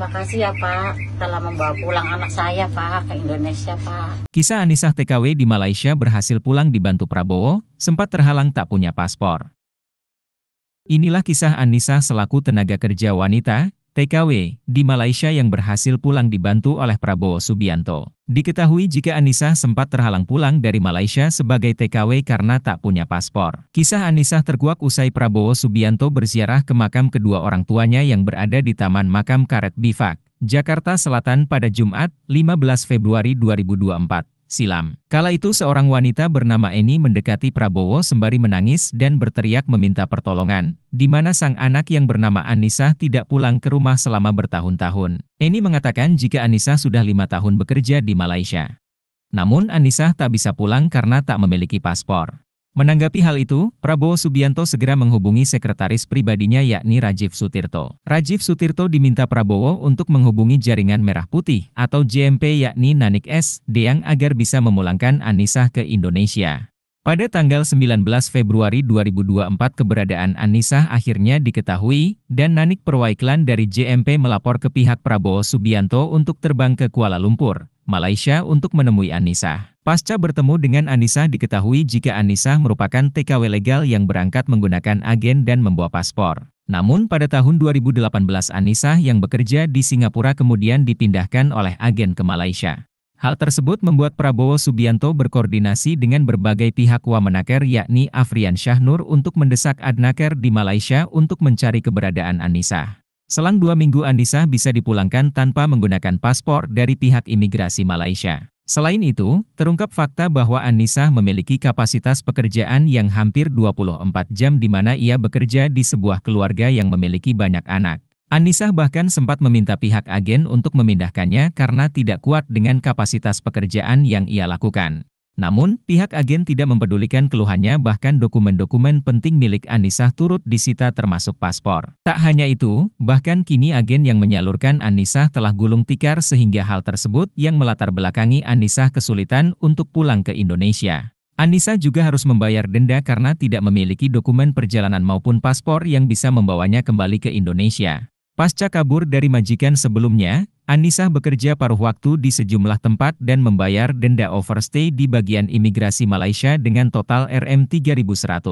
Terima kasih ya Pak telah membawa pulang anak saya Pak ke Indonesia Pak. Kisah Anisah TKW di Malaysia berhasil pulang dibantu Prabowo, sempat terhalang tak punya paspor. Inilah kisah Anissa selaku tenaga kerja wanita TKW, di Malaysia yang berhasil pulang dibantu oleh Prabowo Subianto. Diketahui jika Anissa sempat terhalang pulang dari Malaysia sebagai TKW karena tak punya paspor. Kisah Anissa terkuak usai Prabowo Subianto berziarah ke makam kedua orang tuanya yang berada di Taman Makam Karet Bifak, Jakarta Selatan pada Jumat, 15 Februari 2024 silam. Kala itu seorang wanita bernama Eni mendekati Prabowo sembari menangis dan berteriak meminta pertolongan, di mana sang anak yang bernama Anissa tidak pulang ke rumah selama bertahun-tahun. Eni mengatakan jika Anissa sudah lima tahun bekerja di Malaysia. Namun Anissa tak bisa pulang karena tak memiliki paspor. Menanggapi hal itu, Prabowo Subianto segera menghubungi sekretaris pribadinya yakni Rajiv Sutirto. Rajiv Sutirto diminta Prabowo untuk menghubungi jaringan Merah Putih atau JMP yakni Nanik S. Deang agar bisa memulangkan Anissa ke Indonesia. Pada tanggal 19 Februari 2024 keberadaan Anissa akhirnya diketahui, dan Nanik perwakilan dari JMP melapor ke pihak Prabowo Subianto untuk terbang ke Kuala Lumpur, Malaysia untuk menemui Anissa. Pasca bertemu dengan Anissa diketahui jika Anissa merupakan TKW legal yang berangkat menggunakan agen dan membawa paspor. Namun pada tahun 2018 Anissa yang bekerja di Singapura kemudian dipindahkan oleh agen ke Malaysia. Hal tersebut membuat Prabowo Subianto berkoordinasi dengan berbagai pihak Wamenaker yakni Afrian Syahnur untuk mendesak Adnaker di Malaysia untuk mencari keberadaan Anissa. Selang dua minggu Andisa bisa dipulangkan tanpa menggunakan paspor dari pihak imigrasi Malaysia. Selain itu, terungkap fakta bahwa Anissa memiliki kapasitas pekerjaan yang hampir 24 jam di mana ia bekerja di sebuah keluarga yang memiliki banyak anak. Anissa bahkan sempat meminta pihak agen untuk memindahkannya karena tidak kuat dengan kapasitas pekerjaan yang ia lakukan. Namun, pihak agen tidak mempedulikan keluhannya bahkan dokumen-dokumen penting milik Anissa turut disita termasuk paspor. Tak hanya itu, bahkan kini agen yang menyalurkan Anissa telah gulung tikar sehingga hal tersebut yang melatar belakangi Anissa kesulitan untuk pulang ke Indonesia. Anissa juga harus membayar denda karena tidak memiliki dokumen perjalanan maupun paspor yang bisa membawanya kembali ke Indonesia. Pasca kabur dari majikan sebelumnya, Anissa bekerja paruh waktu di sejumlah tempat dan membayar denda overstay di bagian imigrasi Malaysia dengan total RM3.100.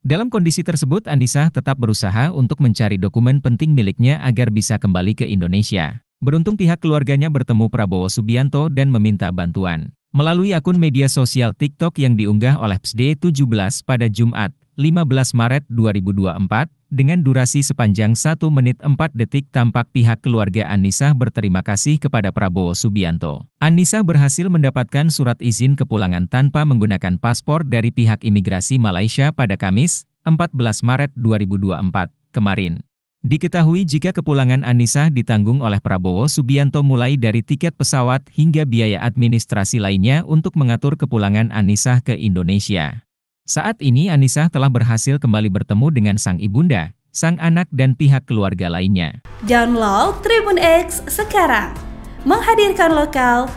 Dalam kondisi tersebut Anissa tetap berusaha untuk mencari dokumen penting miliknya agar bisa kembali ke Indonesia. Beruntung pihak keluarganya bertemu Prabowo Subianto dan meminta bantuan. Melalui akun media sosial TikTok yang diunggah oleh PSD 17 pada Jumat, 15 Maret 2024, dengan durasi sepanjang 1 menit 4 detik tampak pihak keluarga Anissa berterima kasih kepada Prabowo Subianto. Anissa berhasil mendapatkan surat izin kepulangan tanpa menggunakan paspor dari pihak imigrasi Malaysia pada Kamis, 14 Maret 2024, kemarin. Diketahui jika kepulangan Anissa ditanggung oleh Prabowo Subianto mulai dari tiket pesawat hingga biaya administrasi lainnya untuk mengatur kepulangan Anissa ke Indonesia. Saat ini Anissa telah berhasil kembali bertemu dengan sang ibunda, sang anak dan pihak keluarga lainnya. Download Tribun X sekarang, menghadirkan lokal